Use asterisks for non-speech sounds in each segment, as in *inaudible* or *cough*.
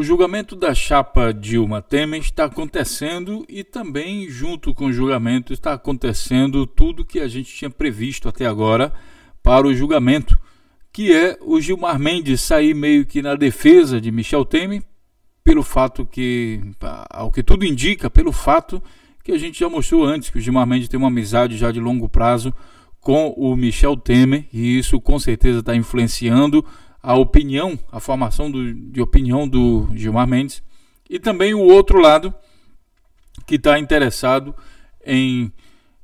O julgamento da chapa Dilma Temer está acontecendo e também, junto com o julgamento, está acontecendo tudo que a gente tinha previsto até agora para o julgamento, que é o Gilmar Mendes sair meio que na defesa de Michel Temer, pelo fato que, ao que tudo indica, pelo fato que a gente já mostrou antes, que o Gilmar Mendes tem uma amizade já de longo prazo com o Michel Temer, e isso com certeza está influenciando a opinião, a formação do, de opinião do Gilmar Mendes, e também o outro lado que está interessado em,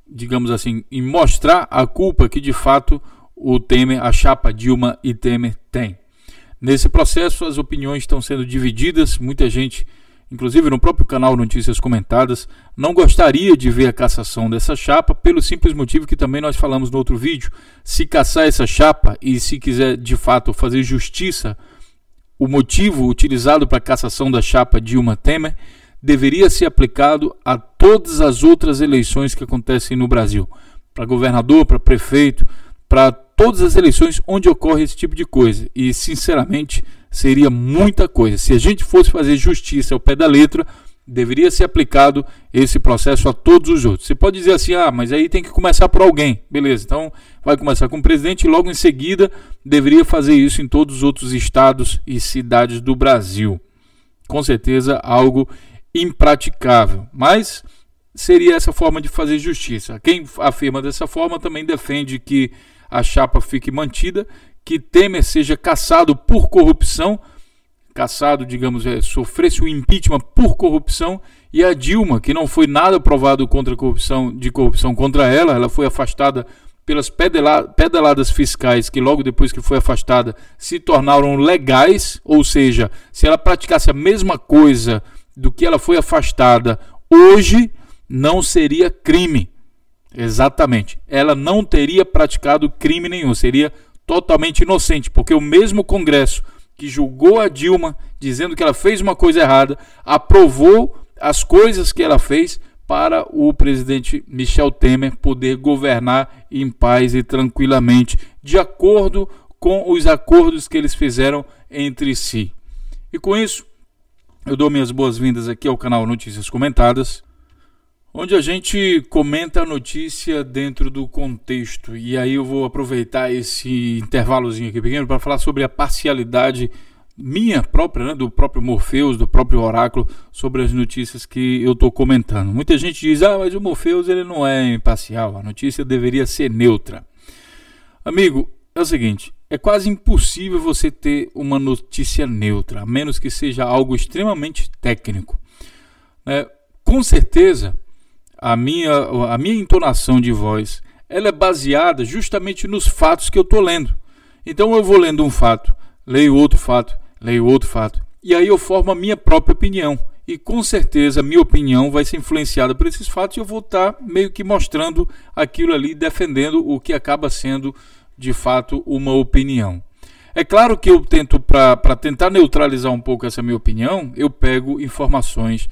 digamos assim, em mostrar a culpa que de fato o Temer, a chapa Dilma e Temer tem. Nesse processo, as opiniões estão sendo divididas, muita gente inclusive no próprio canal Notícias Comentadas, não gostaria de ver a cassação dessa chapa, pelo simples motivo que também nós falamos no outro vídeo. Se caçar essa chapa e se quiser de fato fazer justiça, o motivo utilizado para a cassação da chapa Dilma Temer deveria ser aplicado a todas as outras eleições que acontecem no Brasil para governador, para prefeito, para todas as eleições onde ocorre esse tipo de coisa. E, sinceramente, seria muita coisa. Se a gente fosse fazer justiça ao pé da letra, deveria ser aplicado esse processo a todos os outros. Você pode dizer assim: ah, mas aí tem que começar por alguém. Beleza, então vai começar com o presidente e logo em seguida deveria fazer isso em todos os outros estados e cidades do Brasil. Com certeza, algo impraticável. Mas seria essa forma de fazer justiça. Quem afirma dessa forma também defende que a chapa fique mantida que Temer seja caçado por corrupção, caçado, digamos, é, sofresse o um impeachment por corrupção, e a Dilma, que não foi nada provado contra corrupção, de corrupção contra ela, ela foi afastada pelas pedaladas fiscais que logo depois que foi afastada se tornaram legais, ou seja, se ela praticasse a mesma coisa do que ela foi afastada hoje, não seria crime. Exatamente. Ela não teria praticado crime nenhum, seria totalmente inocente, porque o mesmo Congresso que julgou a Dilma, dizendo que ela fez uma coisa errada, aprovou as coisas que ela fez para o presidente Michel Temer poder governar em paz e tranquilamente, de acordo com os acordos que eles fizeram entre si. E com isso, eu dou minhas boas-vindas aqui ao canal Notícias Comentadas onde a gente comenta a notícia dentro do contexto. E aí eu vou aproveitar esse intervalozinho aqui pequeno para falar sobre a parcialidade minha própria, né, do próprio Morpheus, do próprio Oráculo, sobre as notícias que eu estou comentando. Muita gente diz, ah, mas o Morpheus ele não é imparcial, a notícia deveria ser neutra. Amigo, é o seguinte, é quase impossível você ter uma notícia neutra, a menos que seja algo extremamente técnico. É, com certeza, a minha, a minha entonação de voz, ela é baseada justamente nos fatos que eu estou lendo. Então eu vou lendo um fato, leio outro fato, leio outro fato, e aí eu formo a minha própria opinião. E com certeza a minha opinião vai ser influenciada por esses fatos e eu vou estar tá meio que mostrando aquilo ali, defendendo o que acaba sendo de fato uma opinião. É claro que eu tento, para tentar neutralizar um pouco essa minha opinião, eu pego informações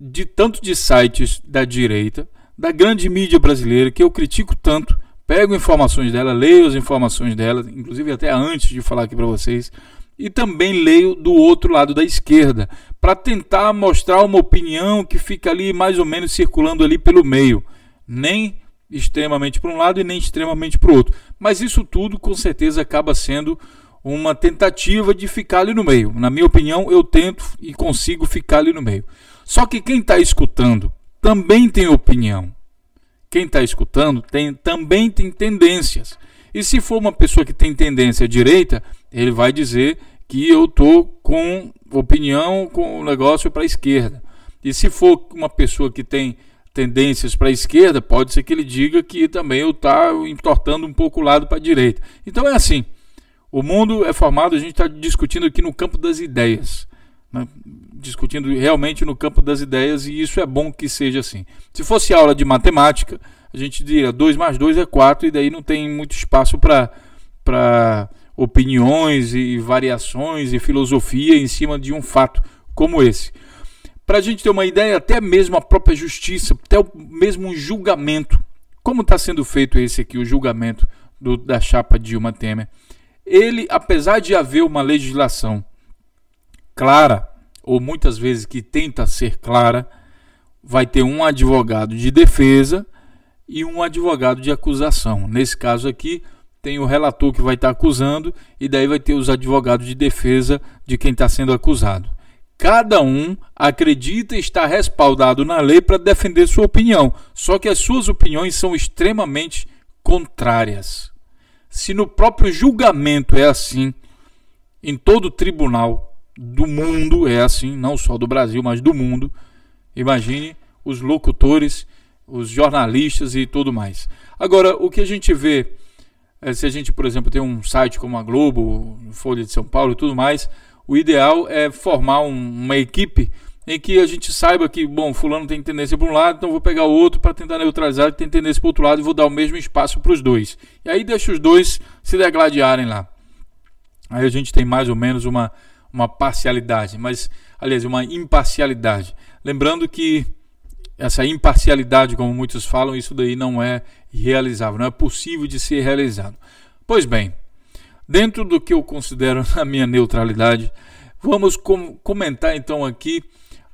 de tanto de sites da direita, da grande mídia brasileira, que eu critico tanto, pego informações dela, leio as informações dela, inclusive até antes de falar aqui para vocês, e também leio do outro lado da esquerda, para tentar mostrar uma opinião que fica ali mais ou menos circulando ali pelo meio, nem extremamente para um lado e nem extremamente para o outro. Mas isso tudo com certeza acaba sendo uma tentativa de ficar ali no meio. Na minha opinião, eu tento e consigo ficar ali no meio. Só que quem está escutando também tem opinião. Quem está escutando tem, também tem tendências. E se for uma pessoa que tem tendência direita, ele vai dizer que eu tô com opinião com o negócio para a esquerda. E se for uma pessoa que tem tendências para a esquerda, pode ser que ele diga que também eu tá entortando um pouco o lado para a direita. Então é assim. O mundo é formado, a gente está discutindo aqui no campo das ideias né, discutindo realmente no campo das ideias, e isso é bom que seja assim. Se fosse aula de matemática, a gente diria 2 mais 2 é 4, e daí não tem muito espaço para opiniões e variações e filosofia em cima de um fato como esse. Para a gente ter uma ideia, até mesmo a própria justiça, até o mesmo um julgamento, como está sendo feito esse aqui, o julgamento do, da chapa Dilma Temer, ele, apesar de haver uma legislação clara, ou muitas vezes que tenta ser clara, vai ter um advogado de defesa e um advogado de acusação. Nesse caso aqui, tem o relator que vai estar acusando e daí vai ter os advogados de defesa de quem está sendo acusado. Cada um acredita estar respaldado na lei para defender sua opinião, só que as suas opiniões são extremamente contrárias. Se no próprio julgamento é assim, em todo tribunal, do mundo é assim, não só do Brasil, mas do mundo. Imagine os locutores, os jornalistas e tudo mais. Agora, o que a gente vê, é, se a gente, por exemplo, tem um site como a Globo, Folha de São Paulo e tudo mais, o ideal é formar um, uma equipe em que a gente saiba que, bom, fulano tem tendência para um lado, então vou pegar o outro para tentar neutralizar, tem tendência para o outro lado e vou dar o mesmo espaço para os dois. E aí deixa os dois se degladiarem lá. Aí a gente tem mais ou menos uma uma parcialidade, mas, aliás, uma imparcialidade. Lembrando que essa imparcialidade, como muitos falam, isso daí não é realizável, não é possível de ser realizado. Pois bem, dentro do que eu considero *laughs* a minha neutralidade, vamos com comentar então aqui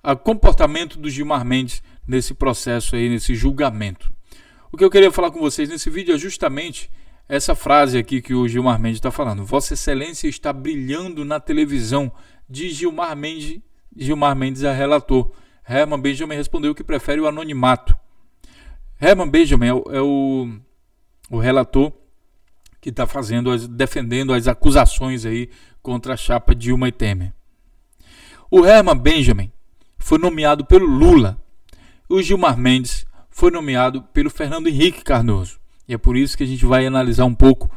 o comportamento do Gilmar Mendes nesse processo aí, nesse julgamento. O que eu queria falar com vocês nesse vídeo é justamente essa frase aqui que o Gilmar Mendes está falando. Vossa Excelência está brilhando na televisão, diz Gilmar Mendes, Gilmar Mendes a é relator. Herman Benjamin respondeu que prefere o anonimato. Herman Benjamin é o, é o, o relator que está fazendo, as, defendendo as acusações aí contra a chapa Dilma e Temer. O Herman Benjamin foi nomeado pelo Lula. O Gilmar Mendes foi nomeado pelo Fernando Henrique Cardoso. E é por isso que a gente vai analisar um pouco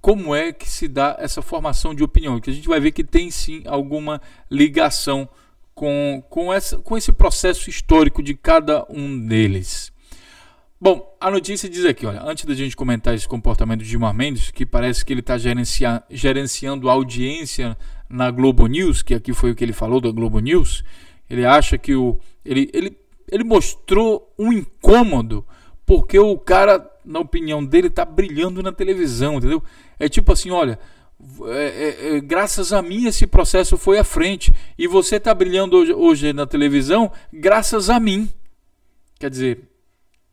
como é que se dá essa formação de opinião, que a gente vai ver que tem sim alguma ligação com, com, essa, com esse processo histórico de cada um deles. Bom, a notícia diz aqui, olha, antes da gente comentar esse comportamento de Gilmar Mendes, que parece que ele está gerencia, gerenciando a audiência na Globo News, que aqui foi o que ele falou da Globo News, ele acha que o. Ele, ele, ele mostrou um incômodo porque o cara, na opinião dele, tá brilhando na televisão, entendeu? É tipo assim, olha, é, é, é, graças a mim esse processo foi à frente e você tá brilhando hoje, hoje na televisão graças a mim. Quer dizer,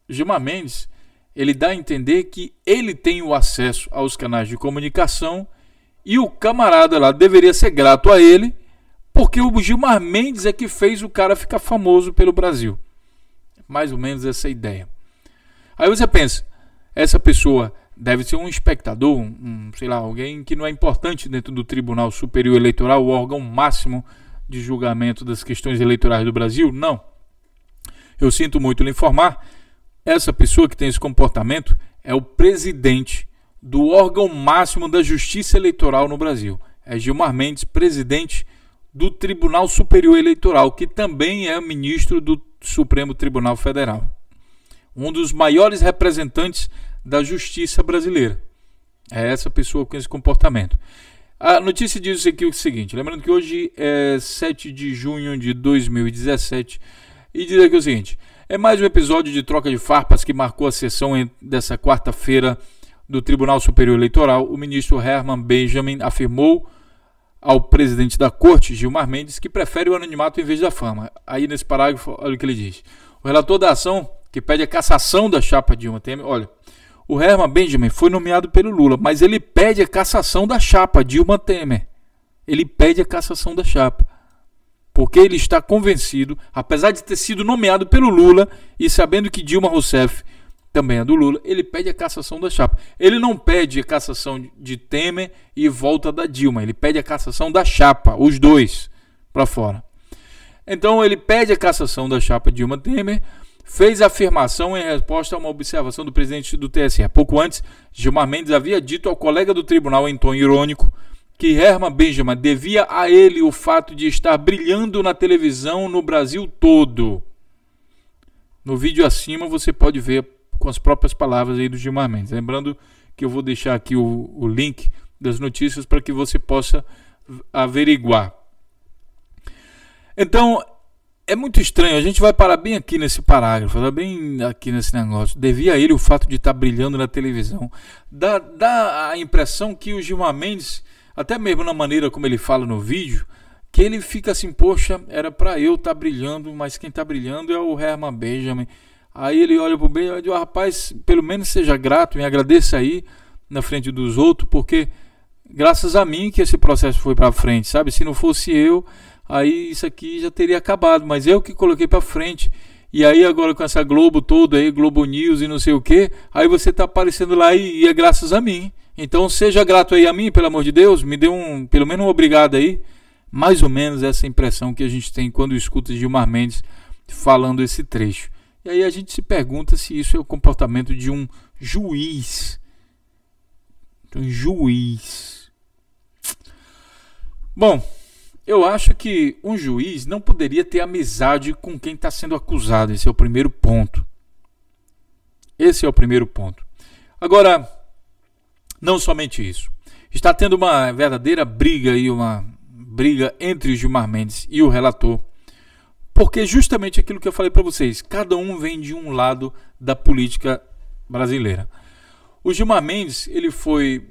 Gilmar Mendes, ele dá a entender que ele tem o acesso aos canais de comunicação e o camarada lá deveria ser grato a ele, porque o Gilmar Mendes é que fez o cara ficar famoso pelo Brasil. Mais ou menos essa ideia. Aí você pensa, essa pessoa deve ser um espectador, um, sei lá, alguém que não é importante dentro do Tribunal Superior Eleitoral, o órgão máximo de julgamento das questões eleitorais do Brasil? Não. Eu sinto muito lhe informar, essa pessoa que tem esse comportamento é o presidente do órgão máximo da justiça eleitoral no Brasil. É Gilmar Mendes, presidente do Tribunal Superior Eleitoral, que também é ministro do Supremo Tribunal Federal um dos maiores representantes da justiça brasileira. É essa pessoa com esse comportamento. A notícia diz aqui o seguinte: lembrando que hoje é 7 de junho de 2017, e diz aqui o seguinte: é mais um episódio de troca de farpas que marcou a sessão dessa quarta-feira do Tribunal Superior Eleitoral. O ministro Herman Benjamin afirmou ao presidente da corte, Gilmar Mendes, que prefere o anonimato em vez da fama. Aí nesse parágrafo, olha o que ele diz. O relator da ação, que pede a cassação da chapa Dilma Temer. Olha, o Herman Benjamin foi nomeado pelo Lula, mas ele pede a cassação da chapa Dilma Temer. Ele pede a cassação da chapa. Porque ele está convencido, apesar de ter sido nomeado pelo Lula e sabendo que Dilma Rousseff também é do Lula, ele pede a cassação da chapa. Ele não pede a cassação de Temer e volta da Dilma, ele pede a cassação da chapa, os dois para fora. Então ele pede a cassação da chapa Dilma Temer fez afirmação em resposta a uma observação do presidente do TSE. Pouco antes, Gilmar Mendes havia dito ao colega do tribunal, em tom irônico, que Herman Benjamin devia a ele o fato de estar brilhando na televisão no Brasil todo. No vídeo acima você pode ver com as próprias palavras aí do Gilmar Mendes. Lembrando que eu vou deixar aqui o, o link das notícias para que você possa averiguar. Então, é muito estranho, a gente vai parar bem aqui nesse parágrafo, tá bem aqui nesse negócio. Devia a ele o fato de estar tá brilhando na televisão. Dá, dá a impressão que o Gilmar Mendes, até mesmo na maneira como ele fala no vídeo, que ele fica assim, poxa, era para eu estar tá brilhando, mas quem está brilhando é o Herman Benjamin. Aí ele olha pro Benjamin e diz, rapaz, pelo menos seja grato, me agradeça aí na frente dos outros, porque graças a mim que esse processo foi para frente, sabe? Se não fosse eu aí isso aqui já teria acabado. Mas eu que coloquei para frente. E aí agora com essa Globo toda aí, Globo News e não sei o que, aí você tá aparecendo lá e, e, é graças a mim. Então seja grato aí a mim, pelo amor de Deus, me dê um, pelo menos um obrigado aí. Mais ou menos essa impressão que a gente tem quando escuta Gilmar Mendes falando esse trecho. E aí a gente se pergunta se isso é o comportamento de um juiz. Um juiz. Bom, eu acho que um juiz não poderia ter amizade com quem está sendo acusado. Esse é o primeiro ponto. Esse é o primeiro ponto. Agora, não somente isso. Está tendo uma verdadeira briga e uma briga entre o Gilmar Mendes e o relator. Porque justamente aquilo que eu falei para vocês, cada um vem de um lado da política brasileira. O Gilmar Mendes, ele foi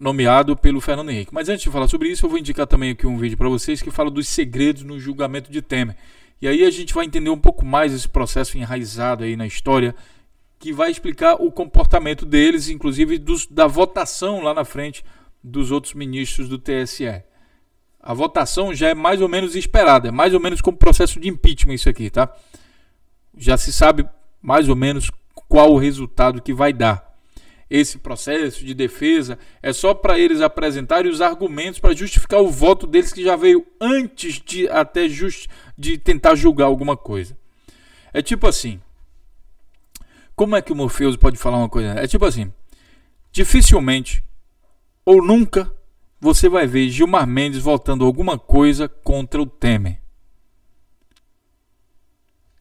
nomeado pelo Fernando Henrique. Mas antes de falar sobre isso, eu vou indicar também aqui um vídeo para vocês que fala dos segredos no julgamento de Temer. E aí a gente vai entender um pouco mais esse processo enraizado aí na história, que vai explicar o comportamento deles, inclusive dos, da votação lá na frente dos outros ministros do TSE. A votação já é mais ou menos esperada, é mais ou menos como processo de impeachment isso aqui, tá? Já se sabe mais ou menos qual o resultado que vai dar esse processo de defesa, é só para eles apresentarem os argumentos para justificar o voto deles que já veio antes de até just, de tentar julgar alguma coisa. É tipo assim. Como é que o Morpheus pode falar uma coisa? É tipo assim. Dificilmente ou nunca você vai ver Gilmar Mendes voltando alguma coisa contra o Temer.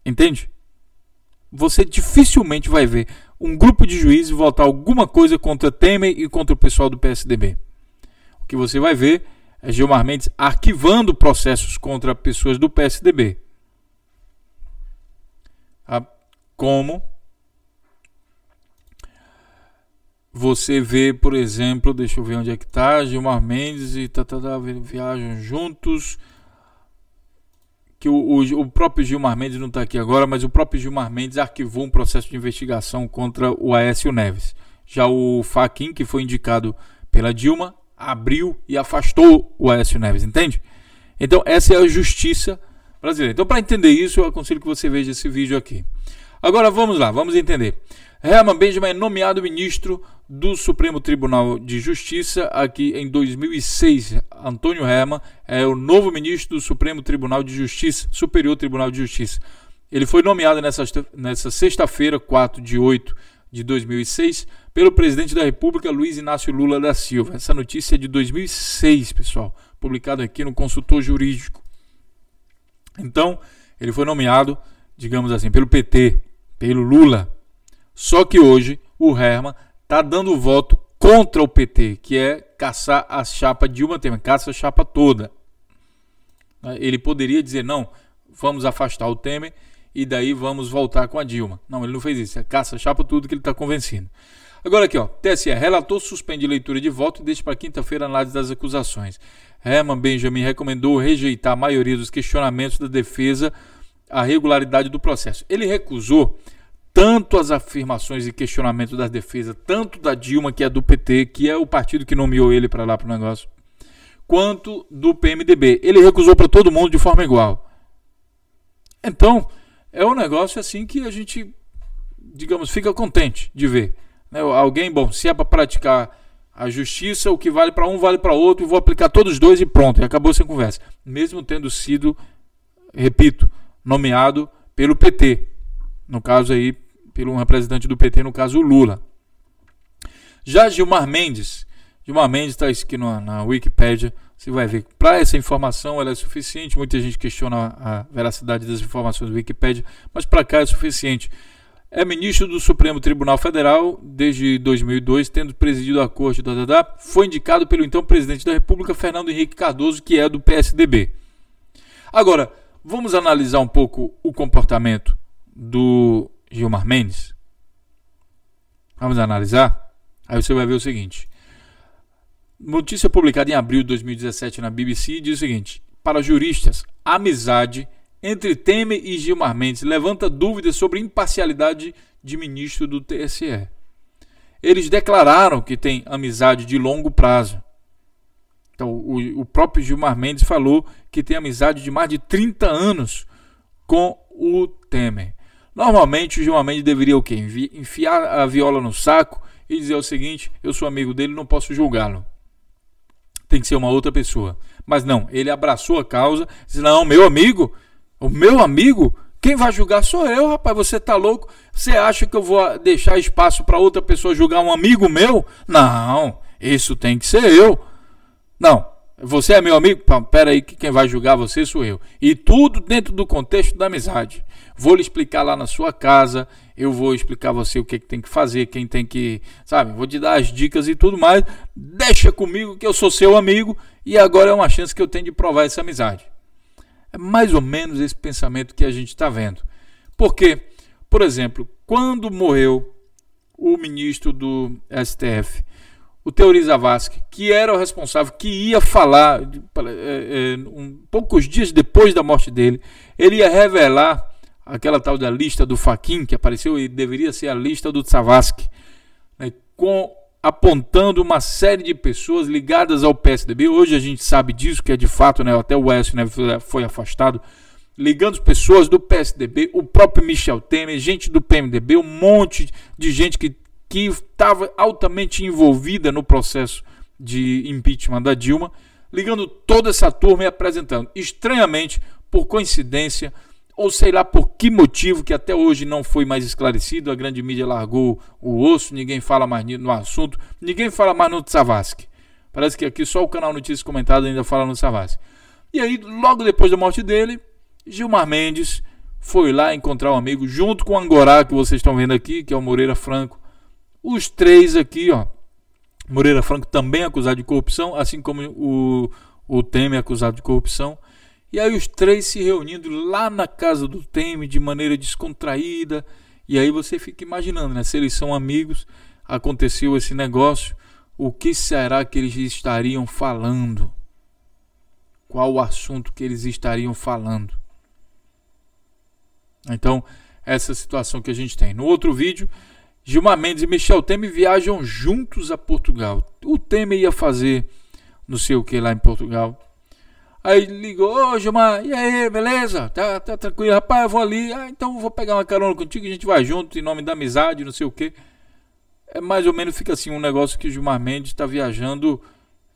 Entende? Você dificilmente vai ver um grupo de juízes votar alguma coisa contra Temer e contra o pessoal do PSDB. O que você vai ver é Gilmar Mendes arquivando processos contra pessoas do PSDB. Ah, como você vê, por exemplo, deixa eu ver onde é que tá, Gilmar Mendes e Tatá tá, tá, viajam juntos que o, o, o, próprio Gilmar Mendes não está aqui agora, mas o próprio Gilmar Mendes arquivou um processo de investigação contra o Aécio Neves. Já o Faquin, que foi indicado pela Dilma, abriu e afastou o Aécio Neves, entende? Então, essa é a justiça brasileira. Então, para entender isso, eu aconselho que você veja esse vídeo aqui. Agora, vamos lá, vamos entender. Herman Benjamin é nomeado ministro do Supremo Tribunal de Justiça aqui em 2006. Antônio Herman é o novo ministro do Supremo Tribunal de Justiça, Superior Tribunal de Justiça. Ele foi nomeado nessa, nessa sexta-feira, 4 de 8 de 2006, pelo presidente da República, Luiz Inácio Lula da Silva. Essa notícia é de 2006, pessoal, publicada aqui no Consultor Jurídico. Então, ele foi nomeado, digamos assim, pelo PT, pelo Lula, só que hoje o Herman está dando voto contra o PT, que é caçar a chapa Dilma Temer, caça a chapa toda. Ele poderia dizer, não, vamos afastar o Temer e daí vamos voltar com a Dilma. Não, ele não fez isso, é caça a chapa tudo que ele está convencendo. Agora aqui, ó, TSE, relator suspende leitura de voto e deixa para quinta-feira análise das acusações. Herman Benjamin recomendou rejeitar a maioria dos questionamentos da defesa à regularidade do processo. Ele recusou tanto as afirmações e questionamento das defesas, tanto da Dilma, que é do PT, que é o partido que nomeou ele para lá para o negócio, quanto do PMDB. Ele recusou para todo mundo de forma igual. Então, é um negócio assim que a gente, digamos, fica contente de ver. Né? Alguém, bom, se é para praticar a justiça, o que vale para um vale para outro, e vou aplicar todos os dois e pronto, e acabou sem conversa. Mesmo tendo sido, repito, nomeado pelo PT, no caso aí, pelo representante do PT, no caso o Lula. Já Gilmar Mendes, Gilmar Mendes está aqui na, na Wikipédia, você vai ver. Para essa informação ela é suficiente, muita gente questiona a veracidade das informações do Wikipédia, mas para cá é suficiente. É ministro do Supremo Tribunal Federal desde 2002, tendo presidido a corte, da da, foi indicado pelo então presidente da República, Fernando Henrique Cardoso, que é do PSDB. Agora, vamos analisar um pouco o comportamento do Gilmar Mendes? Vamos analisar? Aí você vai ver o seguinte. Notícia publicada em abril de 2017 na BBC diz o seguinte: Para juristas, amizade entre Temer e Gilmar Mendes levanta dúvidas sobre imparcialidade de ministro do TSE. Eles declararam que têm amizade de longo prazo. Então, o, o próprio Gilmar Mendes falou que tem amizade de mais de 30 anos com o Temer. Normalmente o Gilmar Mendes deveria o quê? Enfiar a viola no saco e dizer o seguinte: eu sou amigo dele, não posso julgá-lo. Tem que ser uma outra pessoa. Mas não, ele abraçou a causa, disse: não, meu amigo, o meu amigo, quem vai julgar sou eu, rapaz, você tá louco? Você acha que eu vou deixar espaço para outra pessoa julgar um amigo meu? Não, isso tem que ser eu. Não, você é meu amigo? Pera aí que quem vai julgar você sou eu. E tudo dentro do contexto da amizade. Vou lhe explicar lá na sua casa, eu vou explicar você o que, é que tem que fazer, quem tem que, sabe? Vou te dar as dicas e tudo mais. Deixa comigo que eu sou seu amigo e agora é uma chance que eu tenho de provar essa amizade. É mais ou menos esse pensamento que a gente está vendo. Porque, por exemplo, quando morreu o ministro do STF, o Teori Zavascki, que era o responsável, que ia falar, é, é, um, poucos dias depois da morte dele, ele ia revelar aquela tal da lista do Faquin que apareceu e deveria ser a lista do Zavascki, né, com apontando uma série de pessoas ligadas ao PSDB. Hoje a gente sabe disso, que é de fato, né, até o S né, foi afastado, ligando pessoas do PSDB, o próprio Michel Temer, gente do PMDB, um monte de gente que que estava altamente envolvida no processo de impeachment da Dilma, ligando toda essa turma e apresentando. Estranhamente, por coincidência, ou sei lá por que motivo, que até hoje não foi mais esclarecido, a grande mídia largou o osso, ninguém fala mais no assunto, ninguém fala mais no Savasky. Parece que aqui só o canal Notícias Comentadas ainda fala no Savasky. E aí, logo depois da morte dele, Gilmar Mendes foi lá encontrar um amigo, junto com o Angorá, que vocês estão vendo aqui, que é o Moreira Franco, os três aqui, ó, Moreira Franco também acusado de corrupção, assim como o, o Temer acusado de corrupção. E aí os três se reunindo lá na casa do Temer de maneira descontraída. E aí você fica imaginando, né? Se eles são amigos, aconteceu esse negócio, o que será que eles estariam falando? Qual o assunto que eles estariam falando? Então, essa é situação que a gente tem. No outro vídeo, Gilmar Mendes e Michel Temer viajam juntos a Portugal. O Temer ia fazer não sei o que lá em Portugal. Aí ligou, ô oh, Gilmar, e aí, beleza? Tá, tá tranquilo, rapaz, eu vou ali. Ah, então vou pegar uma carona contigo, a gente vai junto em nome da amizade, não sei o que. É mais ou menos fica assim um negócio que o Gilmar Mendes está viajando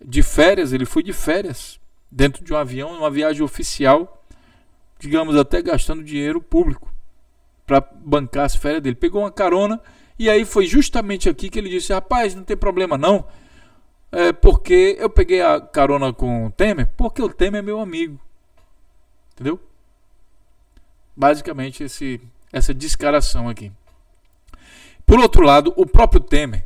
de férias, ele foi de férias dentro de um avião, uma viagem oficial, digamos até gastando dinheiro público para bancar as férias dele. Pegou uma carona e aí foi justamente aqui que ele disse: rapaz, não tem problema não, é porque eu peguei a carona com o Temer, porque o Temer é meu amigo. Entendeu? Basicamente esse, essa descaração aqui. Por outro lado, o próprio Temer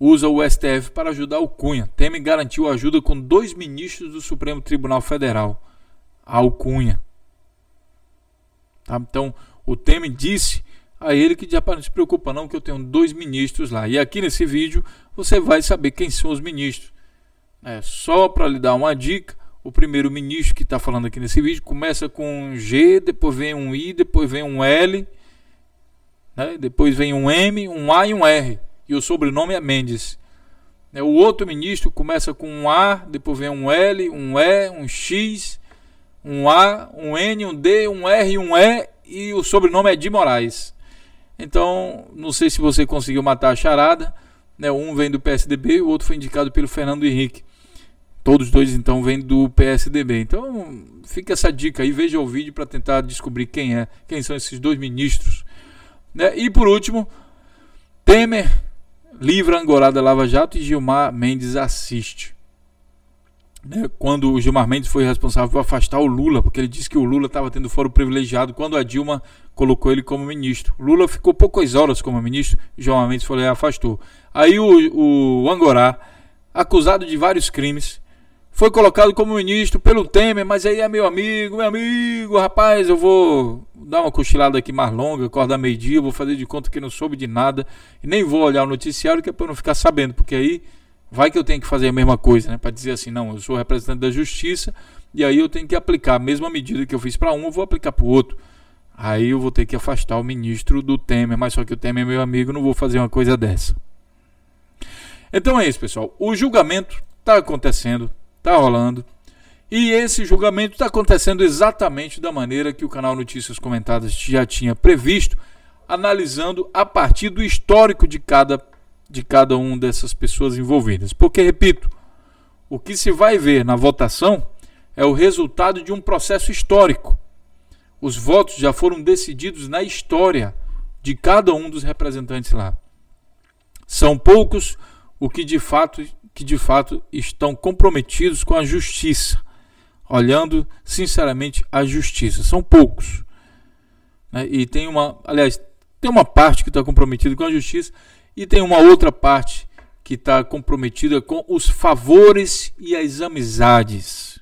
usa o STF para ajudar o Cunha. Temer garantiu ajuda com dois ministros do Supremo Tribunal Federal, ao Cunha. Tá? Então, o Temer disse a ele que já não se preocupa não que eu tenho dois ministros lá. E aqui nesse vídeo você vai saber quem são os ministros. É, só para lhe dar uma dica, o primeiro ministro que está falando aqui nesse vídeo começa com um G, depois vem um I, depois vem um L, né? depois vem um M, um A e um R. E o sobrenome é Mendes. É, o outro ministro começa com um A, depois vem um L, um E, um X, um A, um N, um D, um R, um E e o sobrenome é de Moraes. Então, não sei se você conseguiu matar a charada. Né? Um vem do PSDB, o outro foi indicado pelo Fernando Henrique. Todos dois, então, vêm do PSDB. Então, fica essa dica aí, veja o vídeo para tentar descobrir quem é, quem são esses dois ministros. Né? E por último, Temer livra Angorada Lava Jato e Gilmar Mendes assiste né, quando o Gilmar Mendes foi responsável por afastar o Lula, porque ele disse que o Lula estava tendo foro privilegiado quando a Dilma colocou ele como ministro. O Lula ficou poucas horas como ministro, o Gilmar Mendes foi lá e afastou. Aí o, o Angorá, acusado de vários crimes, foi colocado como ministro pelo Temer, mas aí é meu amigo, meu amigo, rapaz, eu vou dar uma cochilada aqui mais longa, acordar meio-dia, vou fazer de conta que não soube de nada, e nem vou olhar o noticiário, que é para não ficar sabendo, porque aí Vai que eu tenho que fazer a mesma coisa, né? Para dizer assim, não, eu sou representante da justiça e aí eu tenho que aplicar a mesma medida que eu fiz para um, eu vou aplicar para o outro. Aí eu vou ter que afastar o ministro do Temer, mas só que o Temer é meu amigo, não vou fazer uma coisa dessa. Então é isso, pessoal. O julgamento está acontecendo, está rolando. E esse julgamento está acontecendo exatamente da maneira que o canal Notícias Comentadas já tinha previsto, analisando a partir do histórico de cada de cada uma dessas pessoas envolvidas. Porque, repito, o que se vai ver na votação é o resultado de um processo histórico. Os votos já foram decididos na história de cada um dos representantes lá. São poucos o que de fato que de fato estão comprometidos com a justiça, olhando sinceramente a justiça. São poucos. Né? E tem uma, aliás, tem uma parte que está comprometida com a justiça e tem uma outra parte que está comprometida com os favores e as amizades.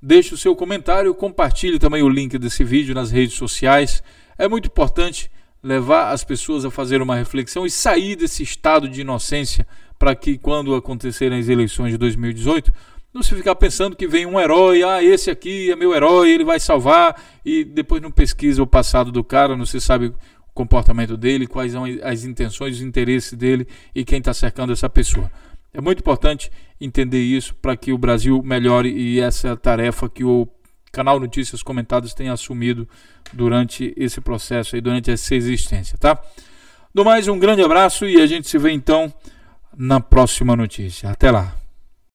Deixe o seu comentário, compartilhe também o link desse vídeo nas redes sociais. É muito importante levar as pessoas a fazer uma reflexão e sair desse estado de inocência para que quando acontecerem as eleições de 2018 não se ficar pensando que vem um herói, ah, esse aqui é meu herói, ele vai salvar, e depois não pesquisa o passado do cara, não se sabe comportamento dele, quais são as intenções, os interesses dele e quem está cercando essa pessoa. É muito importante entender isso para que o Brasil melhore e essa tarefa que o canal Notícias Comentadas tem assumido durante esse processo e durante essa existência, tá? Do mais, um grande abraço e a gente se vê então na próxima notícia. Até lá.